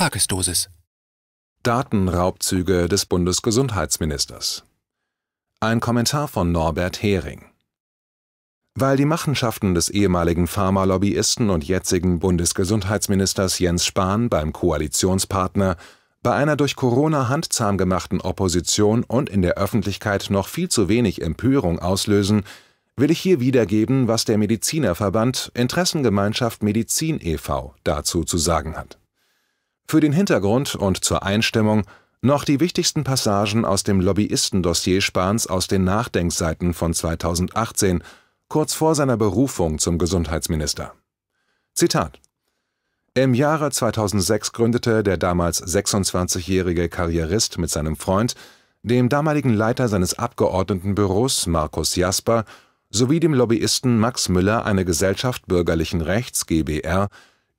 Tagesdosis. Datenraubzüge des Bundesgesundheitsministers. Ein Kommentar von Norbert Hering. Weil die Machenschaften des ehemaligen Pharmalobbyisten und jetzigen Bundesgesundheitsministers Jens Spahn beim Koalitionspartner bei einer durch Corona handzahm gemachten Opposition und in der Öffentlichkeit noch viel zu wenig Empörung auslösen, will ich hier wiedergeben, was der Medizinerverband Interessengemeinschaft Medizin e.V. dazu zu sagen hat. Für den Hintergrund und zur Einstimmung noch die wichtigsten Passagen aus dem Lobbyistendossier Spahns aus den Nachdenkseiten von 2018, kurz vor seiner Berufung zum Gesundheitsminister. Zitat im Jahre 2006 gründete der damals 26-jährige Karrierist mit seinem Freund, dem damaligen Leiter seines Abgeordnetenbüros Markus Jasper sowie dem Lobbyisten Max Müller eine Gesellschaft bürgerlichen Rechts GBR,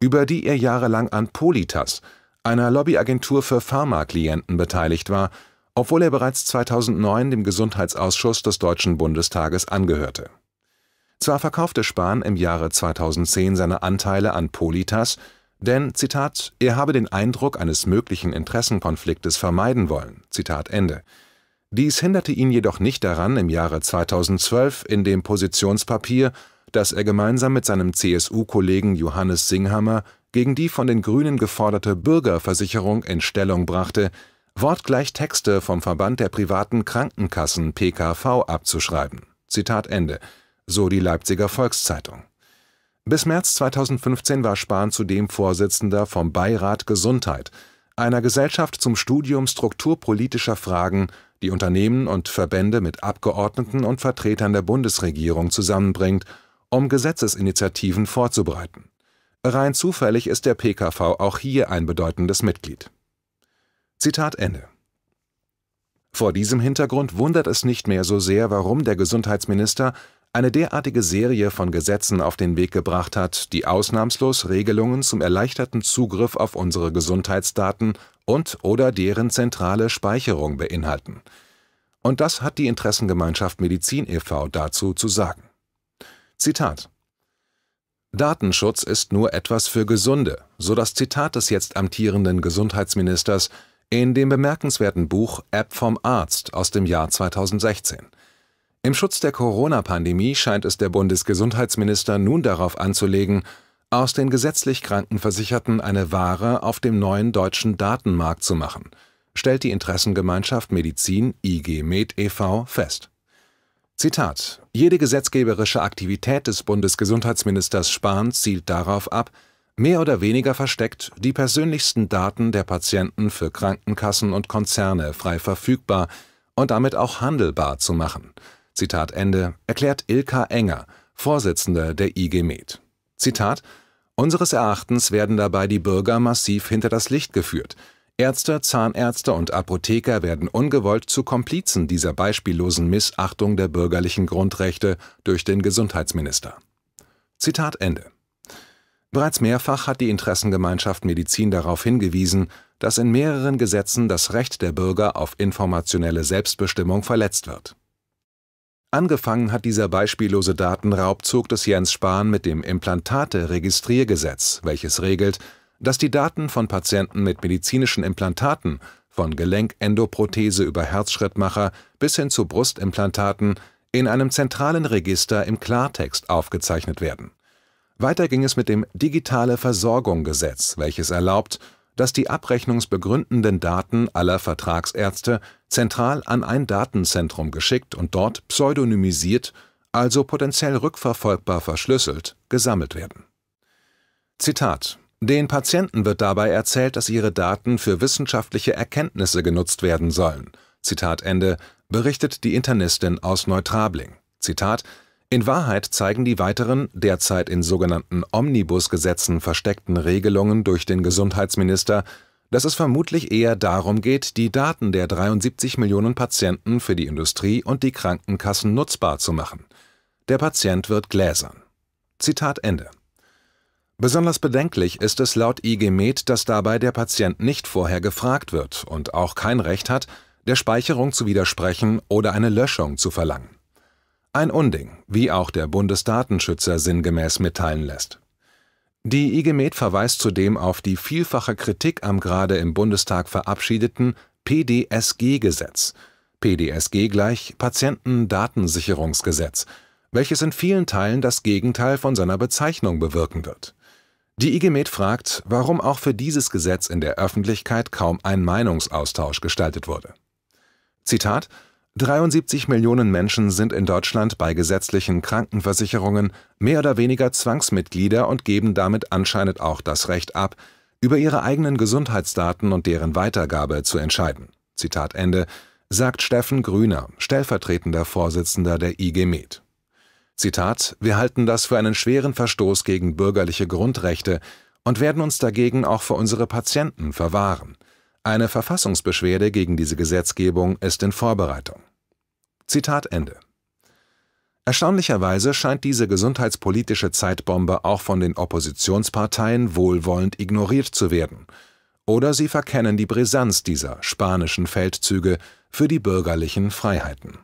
über die er jahrelang an Politas, einer Lobbyagentur für Pharmaklienten, beteiligt war, obwohl er bereits 2009 dem Gesundheitsausschuss des Deutschen Bundestages angehörte. Zwar verkaufte Spahn im Jahre 2010 seine Anteile an Politas, denn, Zitat, er habe den Eindruck eines möglichen Interessenkonfliktes vermeiden wollen, Zitat Ende. Dies hinderte ihn jedoch nicht daran, im Jahre 2012 in dem Positionspapier dass er gemeinsam mit seinem CSU-Kollegen Johannes Singhammer gegen die von den Grünen geforderte Bürgerversicherung in Stellung brachte, wortgleich Texte vom Verband der privaten Krankenkassen PKV abzuschreiben. Zitat Ende, so die Leipziger Volkszeitung. Bis März 2015 war Spahn zudem Vorsitzender vom Beirat Gesundheit, einer Gesellschaft zum Studium strukturpolitischer Fragen, die Unternehmen und Verbände mit Abgeordneten und Vertretern der Bundesregierung zusammenbringt um Gesetzesinitiativen vorzubereiten. Rein zufällig ist der PKV auch hier ein bedeutendes Mitglied. Zitat Ende. Vor diesem Hintergrund wundert es nicht mehr so sehr, warum der Gesundheitsminister eine derartige Serie von Gesetzen auf den Weg gebracht hat, die ausnahmslos Regelungen zum erleichterten Zugriff auf unsere Gesundheitsdaten und oder deren zentrale Speicherung beinhalten. Und das hat die Interessengemeinschaft Medizin e.V. dazu zu sagen. Zitat Datenschutz ist nur etwas für Gesunde, so das Zitat des jetzt amtierenden Gesundheitsministers in dem bemerkenswerten Buch App vom Arzt aus dem Jahr 2016. Im Schutz der Corona-Pandemie scheint es der Bundesgesundheitsminister nun darauf anzulegen, aus den gesetzlich Krankenversicherten eine Ware auf dem neuen deutschen Datenmarkt zu machen, stellt die Interessengemeinschaft Medizin IG Med e.V. fest Zitat: Jede gesetzgeberische Aktivität des Bundesgesundheitsministers Spahn zielt darauf ab, mehr oder weniger versteckt die persönlichsten Daten der Patienten für Krankenkassen und Konzerne frei verfügbar und damit auch handelbar zu machen. Zitat Ende, erklärt Ilka Enger, Vorsitzende der IG Med. Zitat: Unseres Erachtens werden dabei die Bürger massiv hinter das Licht geführt. Ärzte, Zahnärzte und Apotheker werden ungewollt zu Komplizen dieser beispiellosen Missachtung der bürgerlichen Grundrechte durch den Gesundheitsminister. Zitat Ende. Bereits mehrfach hat die Interessengemeinschaft Medizin darauf hingewiesen, dass in mehreren Gesetzen das Recht der Bürger auf informationelle Selbstbestimmung verletzt wird. Angefangen hat dieser beispiellose Datenraubzug des Jens Spahn mit dem Implantate-Registriergesetz, welches regelt, dass die Daten von Patienten mit medizinischen Implantaten, von Gelenkendoprothese über Herzschrittmacher bis hin zu Brustimplantaten, in einem zentralen Register im Klartext aufgezeichnet werden. Weiter ging es mit dem Digitale Versorgung welches erlaubt, dass die abrechnungsbegründenden Daten aller Vertragsärzte zentral an ein Datenzentrum geschickt und dort pseudonymisiert, also potenziell rückverfolgbar verschlüsselt, gesammelt werden. Zitat den Patienten wird dabei erzählt, dass ihre Daten für wissenschaftliche Erkenntnisse genutzt werden sollen. Zitat Ende, berichtet die Internistin aus Neutrabling. Zitat, in Wahrheit zeigen die weiteren, derzeit in sogenannten Omnibusgesetzen versteckten Regelungen durch den Gesundheitsminister, dass es vermutlich eher darum geht, die Daten der 73 Millionen Patienten für die Industrie und die Krankenkassen nutzbar zu machen. Der Patient wird gläsern. Zitat Ende. Besonders bedenklich ist es laut IG Med, dass dabei der Patient nicht vorher gefragt wird und auch kein Recht hat, der Speicherung zu widersprechen oder eine Löschung zu verlangen. Ein Unding, wie auch der Bundesdatenschützer sinngemäß mitteilen lässt. Die IG Med verweist zudem auf die vielfache Kritik am gerade im Bundestag verabschiedeten PDSG-Gesetz. PDSG gleich Patientendatensicherungsgesetz, welches in vielen Teilen das Gegenteil von seiner Bezeichnung bewirken wird. Die IG Med fragt, warum auch für dieses Gesetz in der Öffentlichkeit kaum ein Meinungsaustausch gestaltet wurde. Zitat 73 Millionen Menschen sind in Deutschland bei gesetzlichen Krankenversicherungen mehr oder weniger Zwangsmitglieder und geben damit anscheinend auch das Recht ab, über ihre eigenen Gesundheitsdaten und deren Weitergabe zu entscheiden. Zitat Ende, sagt Steffen Grüner, stellvertretender Vorsitzender der IG Med. Zitat, wir halten das für einen schweren Verstoß gegen bürgerliche Grundrechte und werden uns dagegen auch für unsere Patienten verwahren. Eine Verfassungsbeschwerde gegen diese Gesetzgebung ist in Vorbereitung. Zitat Ende. Erstaunlicherweise scheint diese gesundheitspolitische Zeitbombe auch von den Oppositionsparteien wohlwollend ignoriert zu werden. Oder sie verkennen die Brisanz dieser spanischen Feldzüge für die bürgerlichen Freiheiten.